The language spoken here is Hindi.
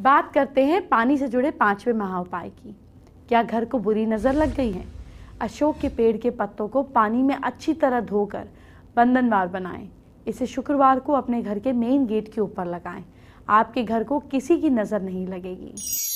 बात करते हैं पानी से जुड़े पांचवें उपाय की क्या घर को बुरी नज़र लग गई है अशोक के पेड़ के पत्तों को पानी में अच्छी तरह धोकर बंधनवार बनाएं इसे शुक्रवार को अपने घर के मेन गेट के ऊपर लगाएं आपके घर को किसी की नज़र नहीं लगेगी